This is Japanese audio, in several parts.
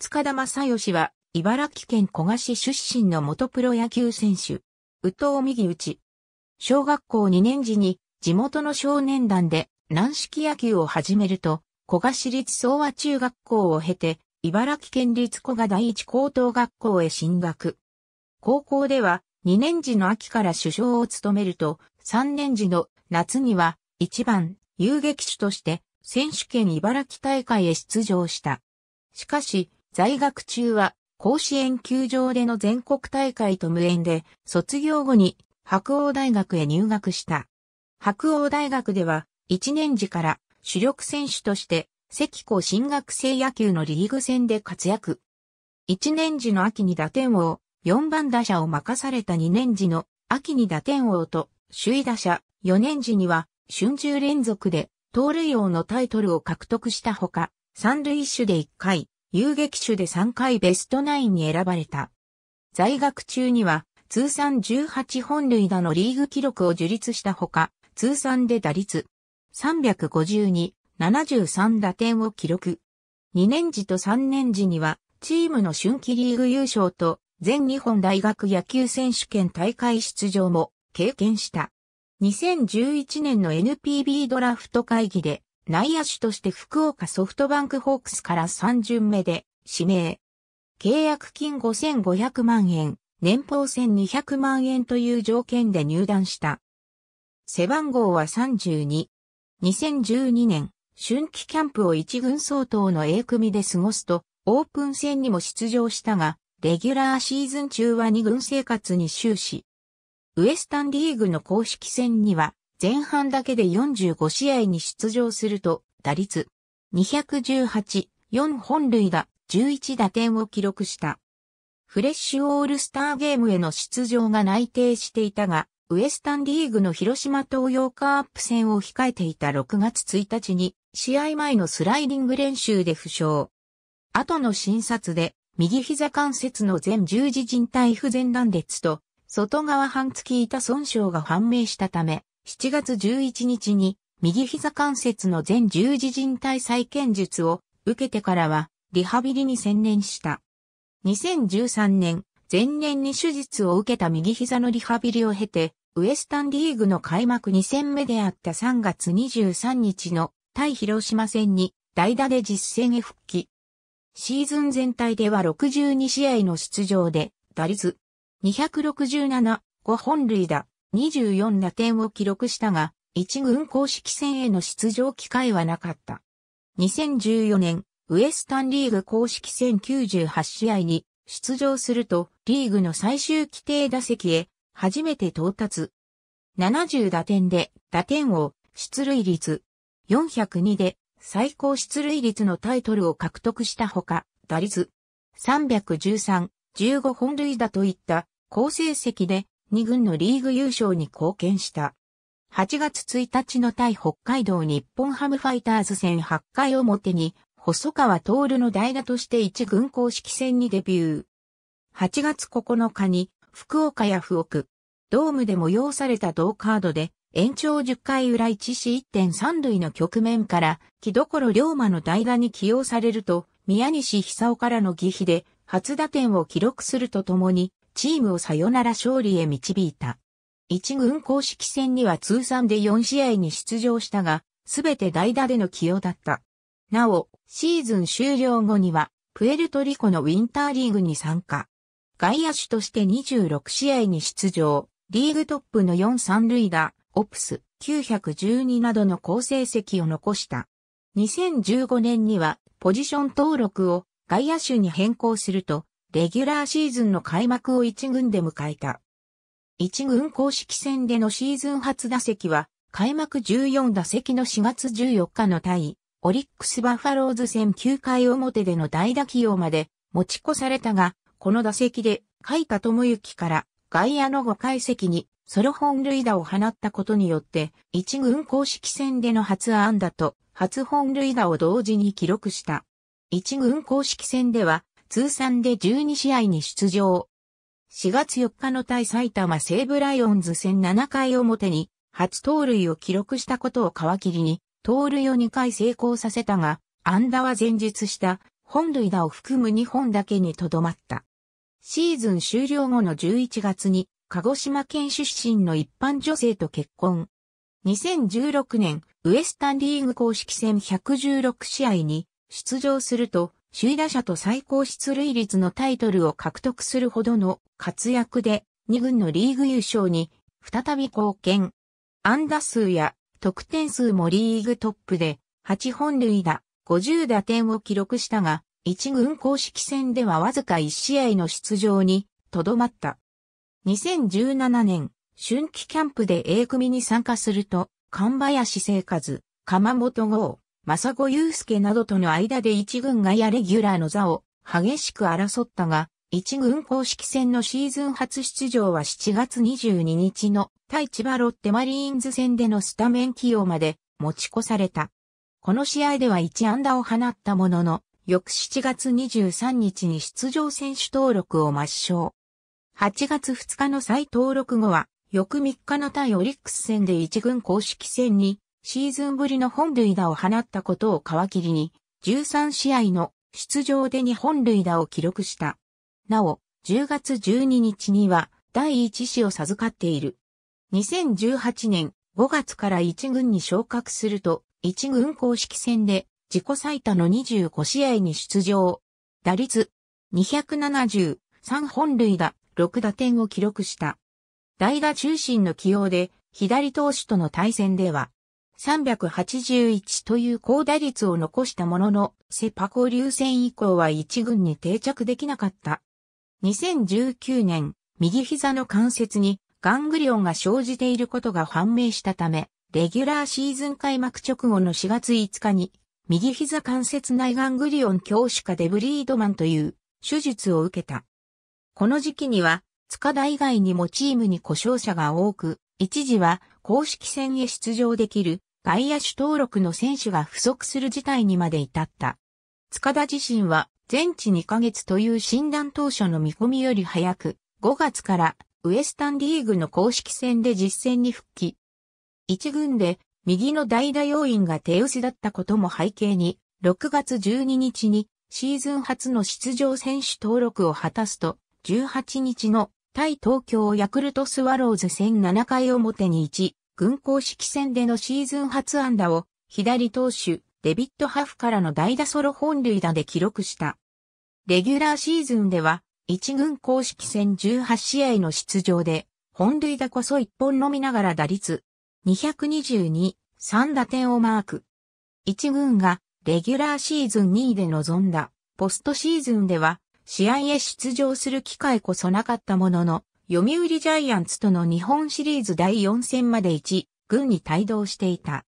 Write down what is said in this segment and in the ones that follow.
塚田正義は、茨城県古賀市出身の元プロ野球選手。宇藤右内。小学校2年時に、地元の少年団で軟式野球を始めると、古賀市立総和中学校を経て、茨城県立古賀第一高等学校へ進学。高校では、2年時の秋から首相を務めると、3年時の夏には、一番、遊撃手として、選手権茨城大会へ出場した。しかし、在学中は甲子園球場での全国大会と無縁で、卒業後に白鴎大学へ入学した。白鴎大学では、1年時から主力選手として、関湖進学生野球のリーグ戦で活躍。1年時の秋に打点王、4番打者を任された2年時の秋に打点王と、首位打者、4年時には、春秋連続で、盗塁王のタイトルを獲得したほか、三塁手で1回、遊撃手で3回ベストナインに選ばれた。在学中には通算18本塁打のリーグ記録を樹立したほか、通算で打率352、73打点を記録。2年時と3年時にはチームの春季リーグ優勝と全日本大学野球選手権大会出場も経験した。2011年の NPB ドラフト会議で内野手として福岡ソフトバンクホークスから3巡目で指名。契約金5500万円、年俸1200万円という条件で入団した。背番号は32。2012年、春季キャンプを一軍相当の A 組で過ごすと、オープン戦にも出場したが、レギュラーシーズン中は二軍生活に終始。ウエスタンリーグの公式戦には前半だけで45試合に出場すると、打率218、4本塁打、11打点を記録した。フレッシュオールスターゲームへの出場が内定していたが、ウエスタンリーグの広島東洋カープ戦を控えていた6月1日に、試合前のスライディング練習で負傷。後の診察で、右膝関節の全十字靭帯不全断裂と、外側半月板損傷が判明したため、7月11日に右膝関節の全十字靭帯再建術を受けてからはリハビリに専念した。2013年、前年に手術を受けた右膝のリハビリを経て、ウエスタンリーグの開幕2戦目であった3月23日の対広島戦に代打で実戦へ復帰。シーズン全体では62試合の出場で、打率267、5本塁打、24打点を記録したが、一軍公式戦への出場機会はなかった。2014年、ウエスタンリーグ公式戦98試合に出場すると、リーグの最終規定打席へ初めて到達。70打点で打点王、出塁率402で最高出塁率のタイトルを獲得したほか、打率313、15本塁打といった好成績で2軍のリーグ優勝に貢献した。8月1日の対北海道日本ハムファイターズ戦8回表に、細川徹の代打として1軍公式戦にデビュー。8月9日に、福岡や福岡、ドームで催された同カードで、延長10回裏1死1.3塁の局面から、木所龍馬の代打に起用されると、宮西久夫からの儀比で、初打点を記録するとともに、チームをさよなら勝利へ導いた。一軍公式戦には通算で4試合に出場したが、すべて代打での起用だった。なお、シーズン終了後には、プエルトリコのウィンターリーグに参加。外野手として26試合に出場、リーグトップの4三塁打、オプス912などの好成績を残した。2015年にはポジション登録を外野手に変更すると、レギュラーシーズンの開幕を一軍で迎えた。一軍公式戦でのシーズン初打席は、開幕14打席の4月14日の対、オリックスバファローズ戦9回表での代打起用まで持ち越されたが、この打席で、海田智之から外野の5階席にソロ本塁打を放ったことによって、一軍公式戦での初安打と初本塁打を同時に記録した。一軍公式戦では、通算で12試合に出場。4月4日の対埼玉西武ライオンズ戦7回表に初盗塁を記録したことを皮切りに、盗塁を2回成功させたが、安打は前述した本塁打を含む2本だけにとどまった。シーズン終了後の11月に、鹿児島県出身の一般女性と結婚。2016年、ウエスタンリーグ公式戦116試合に出場すると、首位打者と最高出塁率のタイトルを獲得するほどの活躍で2軍のリーグ優勝に再び貢献。安打数や得点数もリーグトップで8本塁打、50打点を記録したが、1軍公式戦ではわずか1試合の出場にとどまった。2017年、春季キャンプで A 組に参加すると、神林生和、鎌本豪、正子祐介などとの間で一軍がやレギュラーの座を激しく争ったが、一軍公式戦のシーズン初出場は7月22日の対千葉ロッテマリーンズ戦でのスタメン起用まで持ち越された。この試合では1安打を放ったものの、翌7月23日に出場選手登録を抹消。8月2日の再登録後は、翌3日の対オリックス戦で一軍公式戦にシーズンぶりの本塁打を放ったことを皮切りに、13試合の出場で2本塁打を記録した。なお、10月12日には第1子を授かっている。2018年5月から1軍に昇格すると、1軍公式戦で自己最多の25試合に出場。打率273本塁打、6打点を記録した。代打中心の起用で、左投手との対戦では、381という高打率を残したものの、セパ交流戦以降は一軍に定着できなかった。2019年、右膝の関節にガングリオンが生じていることが判明したため、レギュラーシーズン開幕直後の4月5日に、右膝関節内ガングリオン強師化デブリードマンという手術を受けた。この時期には、塚田以外にもチームに故障者が多く、一時は公式戦へ出場できる外野手登録の選手が不足する事態にまで至った。塚田自身は全治2ヶ月という診断当初の見込みより早く、5月からウエスタンリーグの公式戦で実戦に復帰。一軍で右の代打要員が手薄だったことも背景に、6月12日にシーズン初の出場選手登録を果たすと、18日の対東京ヤクルトスワローズ戦7回表に1、軍公式戦でのシーズン初安打を左投手デビッド・ハフからの代打ソロ本塁打で記録した。レギュラーシーズンでは一軍公式戦18試合の出場で本塁打こそ1本のみながら打率222、3打点をマーク。一軍がレギュラーシーズン2位で臨んだポストシーズンでは試合へ出場する機会こそなかったものの読売ジャイアンツとの日本シリーズ第4戦まで1軍に帯同していた。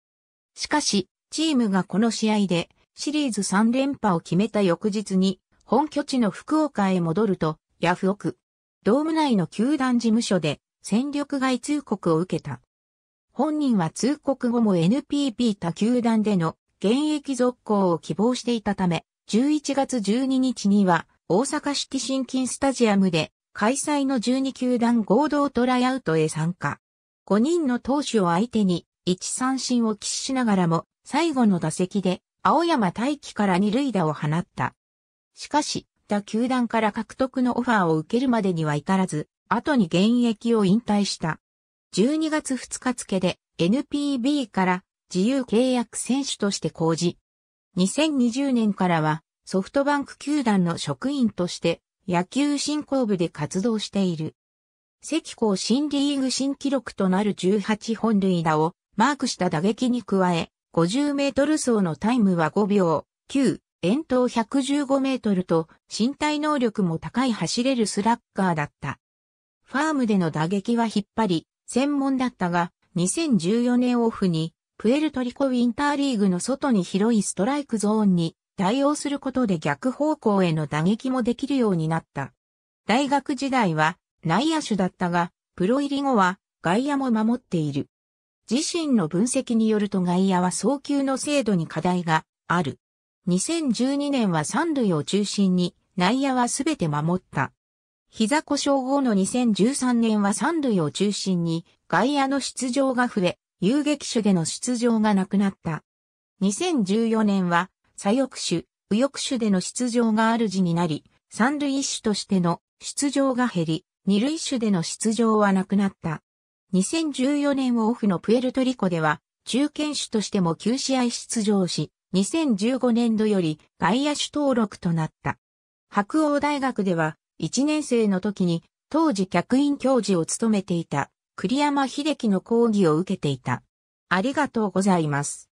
しかし、チームがこの試合でシリーズ3連覇を決めた翌日に本拠地の福岡へ戻ると、ヤフオク。ドーム内の球団事務所で戦力外通告を受けた。本人は通告後も NPP 他球団での現役続行を希望していたため、11月12日には大阪シティ新金スタジアムで開催の12球団合同トライアウトへ参加。5人の投手を相手に1三振を喫しながらも最後の打席で青山大輝から二塁打を放った。しかし、他球団から獲得のオファーを受けるまでには至らず、後に現役を引退した。12月2日付で NPB から自由契約選手として公示。2020年からはソフトバンク球団の職員として野球振興部で活動している。関校新リーグ新記録となる18本塁打をマークした打撃に加え、50メートル走のタイムは5秒9、遠投115メートルと身体能力も高い走れるスラッガーだった。ファームでの打撃は引っ張り、専門だったが、2014年オフに、プエルトリコウィンターリーグの外に広いストライクゾーンに対応することで逆方向への打撃もできるようになった。大学時代は内野手だったが、プロ入り後は外野も守っている。自身の分析によると外野は早球の精度に課題がある。2012年は三塁を中心に内野はすべて守った。膝故障後の2013年は三塁を中心に外野の出場が増え、遊撃手での出場がなくなった。2014年は左翼手、右翼手での出場が主になり、三塁手としての出場が減り、二塁手での出場はなくなった。2014年オフのプエルトリコでは、中堅手としても9試合出場し、2015年度より外野手登録となった。白王大学では、1年生の時に、当時客員教授を務めていた、栗山秀樹の講義を受けていた。ありがとうございます。